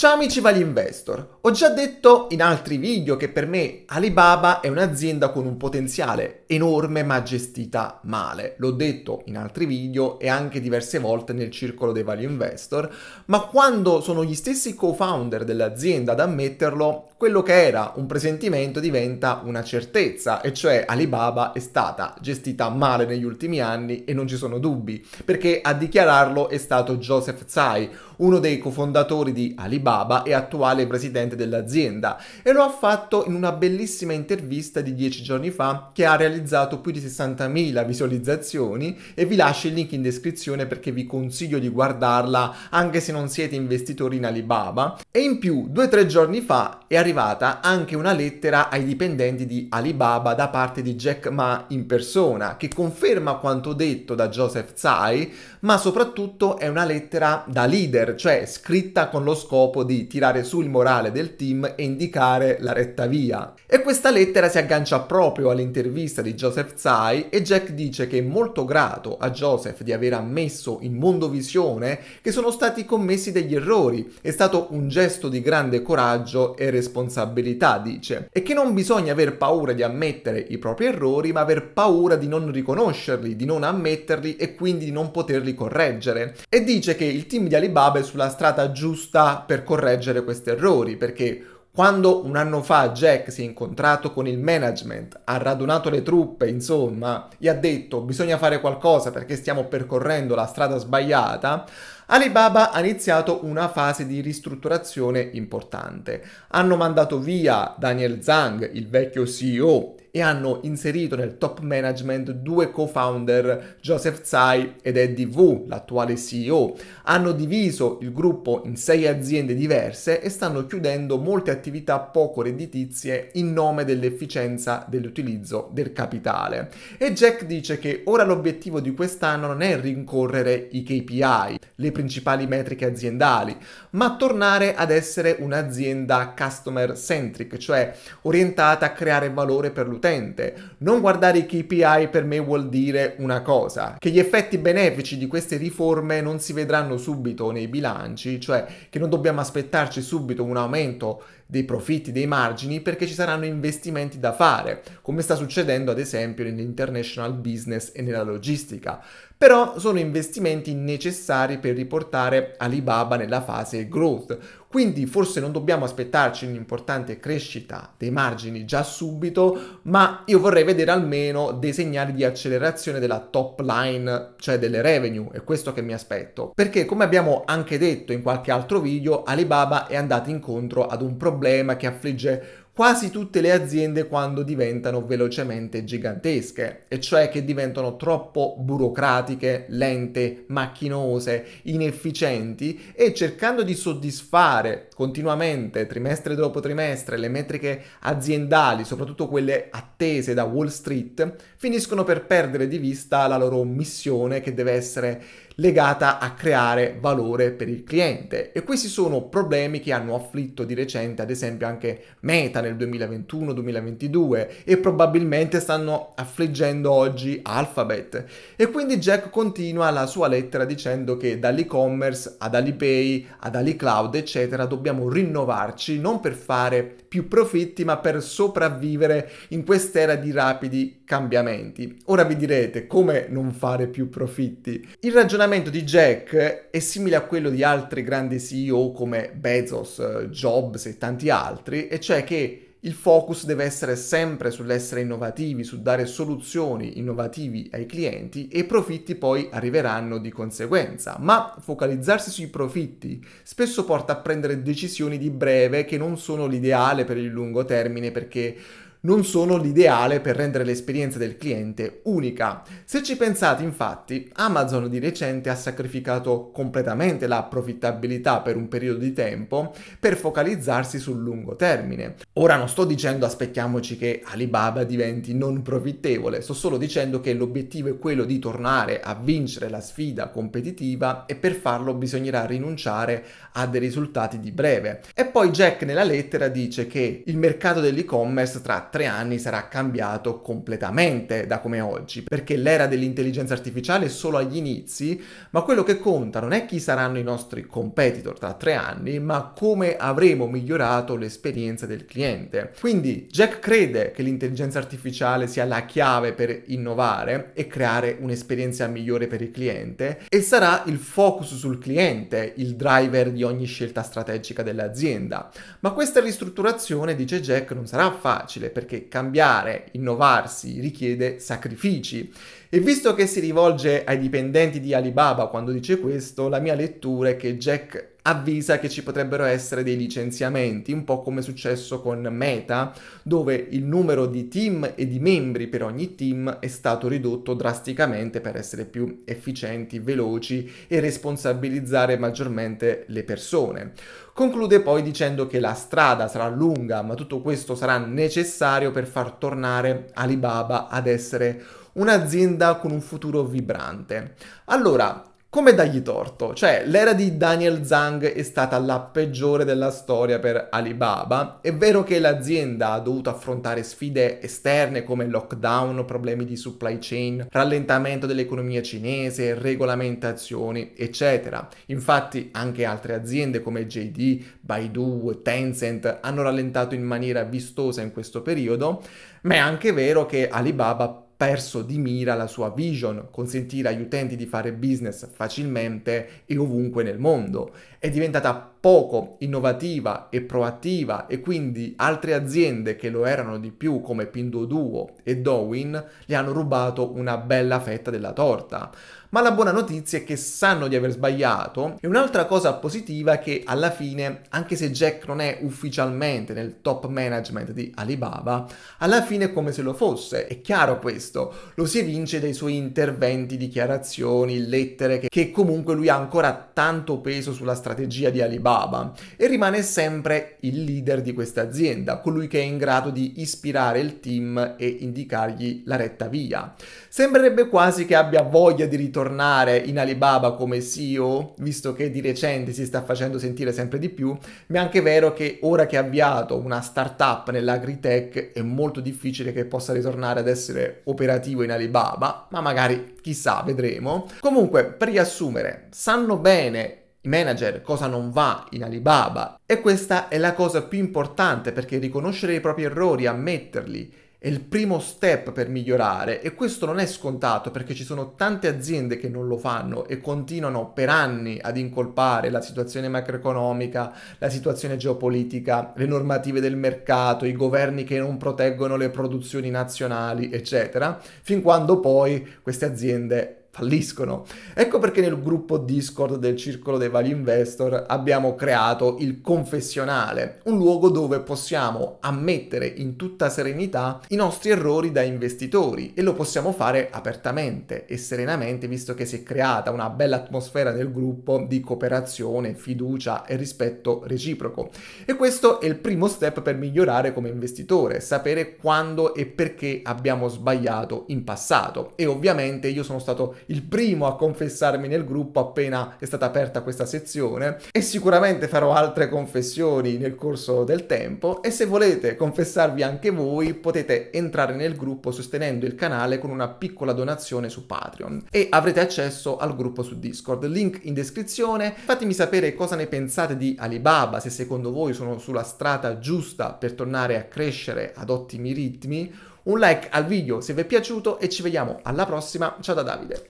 Ciao amici Vali Investor, ho già detto in altri video che per me Alibaba è un'azienda con un potenziale enorme ma gestita male. L'ho detto in altri video e anche diverse volte nel circolo dei Vali Investor, ma quando sono gli stessi co-founder dell'azienda ad ammetterlo, quello che era un presentimento diventa una certezza, e cioè Alibaba è stata gestita male negli ultimi anni e non ci sono dubbi, perché a dichiararlo è stato Joseph Tsai, uno dei cofondatori di Alibaba Alibaba e attuale presidente dell'azienda e lo ha fatto in una bellissima intervista di dieci giorni fa che ha realizzato più di 60.000 visualizzazioni e vi lascio il link in descrizione perché vi consiglio di guardarla anche se non siete investitori in Alibaba e in più due o tre giorni fa è arrivata anche una lettera ai dipendenti di Alibaba da parte di Jack Ma in persona che conferma quanto detto da Joseph Tsai ma soprattutto è una lettera da leader cioè scritta con lo scopo scopo di tirare su il morale del team e indicare la retta via. E questa lettera si aggancia proprio all'intervista di Joseph Tsai e Jack dice che è molto grato a Joseph di aver ammesso in mondovisione che sono stati commessi degli errori, è stato un gesto di grande coraggio e responsabilità, dice, e che non bisogna aver paura di ammettere i propri errori, ma aver paura di non riconoscerli, di non ammetterli e quindi di non poterli correggere. E dice che il team di Alibaba è sulla strada giusta per correggere questi errori, perché quando un anno fa Jack si è incontrato con il management, ha radunato le truppe, insomma, gli ha detto bisogna fare qualcosa perché stiamo percorrendo la strada sbagliata, Alibaba ha iniziato una fase di ristrutturazione importante. Hanno mandato via Daniel Zhang, il vecchio CEO e hanno inserito nel top management due co-founder, Joseph Tsai ed Eddie Wu, l'attuale CEO. Hanno diviso il gruppo in sei aziende diverse e stanno chiudendo molte attività poco redditizie in nome dell'efficienza dell'utilizzo del capitale. E Jack dice che ora l'obiettivo di quest'anno non è rincorrere i KPI, le principali metriche aziendali, ma tornare ad essere un'azienda customer centric, cioè orientata a creare valore per l'utente dell'utente. Non guardare i KPI per me vuol dire una cosa, che gli effetti benefici di queste riforme non si vedranno subito nei bilanci, cioè che non dobbiamo aspettarci subito un aumento dei profitti, dei margini, perché ci saranno investimenti da fare, come sta succedendo ad esempio nell'international business e nella logistica però sono investimenti necessari per riportare Alibaba nella fase growth. Quindi forse non dobbiamo aspettarci un'importante crescita dei margini già subito, ma io vorrei vedere almeno dei segnali di accelerazione della top line, cioè delle revenue, è questo che mi aspetto. Perché come abbiamo anche detto in qualche altro video, Alibaba è andata incontro ad un problema che affligge quasi tutte le aziende quando diventano velocemente gigantesche, e cioè che diventano troppo burocratiche, lente, macchinose, inefficienti e cercando di soddisfare continuamente, trimestre dopo trimestre, le metriche aziendali, soprattutto quelle attese da Wall Street, finiscono per perdere di vista la loro missione che deve essere legata a creare valore per il cliente. E questi sono problemi che hanno afflitto di recente, ad esempio, anche Meta nel 2021-2022 e probabilmente stanno affliggendo oggi Alphabet. E quindi Jack continua la sua lettera dicendo che dall'e-commerce ad Alipay, ad AliCloud, eccetera, dobbiamo rinnovarci non per fare più profitti, ma per sopravvivere in quest'era di rapidi cambiamenti. Ora vi direte come non fare più profitti. Il ragionamento di Jack è simile a quello di altri grandi CEO come Bezos, Jobs e tanti altri, e cioè che il focus deve essere sempre sull'essere innovativi, su dare soluzioni innovativi ai clienti e i profitti poi arriveranno di conseguenza. Ma focalizzarsi sui profitti spesso porta a prendere decisioni di breve che non sono l'ideale per il lungo termine perché non sono l'ideale per rendere l'esperienza del cliente unica. Se ci pensate infatti, Amazon di recente ha sacrificato completamente la profittabilità per un periodo di tempo per focalizzarsi sul lungo termine. Ora non sto dicendo aspettiamoci che Alibaba diventi non profittevole, sto solo dicendo che l'obiettivo è quello di tornare a vincere la sfida competitiva e per farlo bisognerà rinunciare a dei risultati di breve. E poi Jack nella lettera dice che il mercato dell'e-commerce tratta tre anni sarà cambiato completamente da come è oggi, perché l'era dell'intelligenza artificiale è solo agli inizi, ma quello che conta non è chi saranno i nostri competitor tra tre anni, ma come avremo migliorato l'esperienza del cliente. Quindi Jack crede che l'intelligenza artificiale sia la chiave per innovare e creare un'esperienza migliore per il cliente e sarà il focus sul cliente il driver di ogni scelta strategica dell'azienda. Ma questa ristrutturazione, dice Jack, non sarà facile perché cambiare, innovarsi richiede sacrifici. E visto che si rivolge ai dipendenti di Alibaba quando dice questo, la mia lettura è che Jack avvisa che ci potrebbero essere dei licenziamenti, un po' come è successo con Meta, dove il numero di team e di membri per ogni team è stato ridotto drasticamente per essere più efficienti, veloci e responsabilizzare maggiormente le persone. Conclude poi dicendo che la strada sarà lunga, ma tutto questo sarà necessario per far tornare Alibaba ad essere un'azienda con un futuro vibrante. Allora, come dagli torto? Cioè, l'era di Daniel Zhang è stata la peggiore della storia per Alibaba. È vero che l'azienda ha dovuto affrontare sfide esterne come lockdown, problemi di supply chain, rallentamento dell'economia cinese, regolamentazioni, eccetera. Infatti, anche altre aziende come JD, Baidu, Tencent hanno rallentato in maniera vistosa in questo periodo, ma è anche vero che Alibaba perso di mira la sua vision, consentire agli utenti di fare business facilmente e ovunque nel mondo. È diventata poco innovativa e proattiva e quindi altre aziende che lo erano di più come Pinduoduo e Dowin le hanno rubato una bella fetta della torta ma la buona notizia è che sanno di aver sbagliato e un'altra cosa positiva è che alla fine, anche se Jack non è ufficialmente nel top management di Alibaba, alla fine è come se lo fosse, è chiaro questo, lo si evince dai suoi interventi, dichiarazioni, lettere, che, che comunque lui ha ancora tanto peso sulla strategia di Alibaba e rimane sempre il leader di questa azienda, colui che è in grado di ispirare il team e indicargli la retta via. Sembrerebbe quasi che abbia voglia di ritornare tornare in Alibaba come CEO, visto che di recente si sta facendo sentire sempre di più, ma è anche vero che ora che ha avviato una startup nell'agritech è molto difficile che possa ritornare ad essere operativo in Alibaba, ma magari chissà, vedremo. Comunque, per riassumere, sanno bene i manager cosa non va in Alibaba e questa è la cosa più importante perché riconoscere i propri errori, ammetterli è il primo step per migliorare e questo non è scontato perché ci sono tante aziende che non lo fanno e continuano per anni ad incolpare la situazione macroeconomica, la situazione geopolitica, le normative del mercato, i governi che non proteggono le produzioni nazionali, eccetera, fin quando poi queste aziende falliscono. Ecco perché nel gruppo Discord del Circolo dei Value Investor abbiamo creato il confessionale, un luogo dove possiamo ammettere in tutta serenità i nostri errori da investitori e lo possiamo fare apertamente e serenamente visto che si è creata una bella atmosfera nel gruppo di cooperazione, fiducia e rispetto reciproco. E questo è il primo step per migliorare come investitore, sapere quando e perché abbiamo sbagliato in passato. E ovviamente io sono stato il primo a confessarmi nel gruppo appena è stata aperta questa sezione e sicuramente farò altre confessioni nel corso del tempo e se volete confessarvi anche voi potete entrare nel gruppo sostenendo il canale con una piccola donazione su Patreon e avrete accesso al gruppo su Discord, link in descrizione, fatemi sapere cosa ne pensate di Alibaba, se secondo voi sono sulla strada giusta per tornare a crescere ad ottimi ritmi, un like al video se vi è piaciuto e ci vediamo alla prossima, ciao da Davide!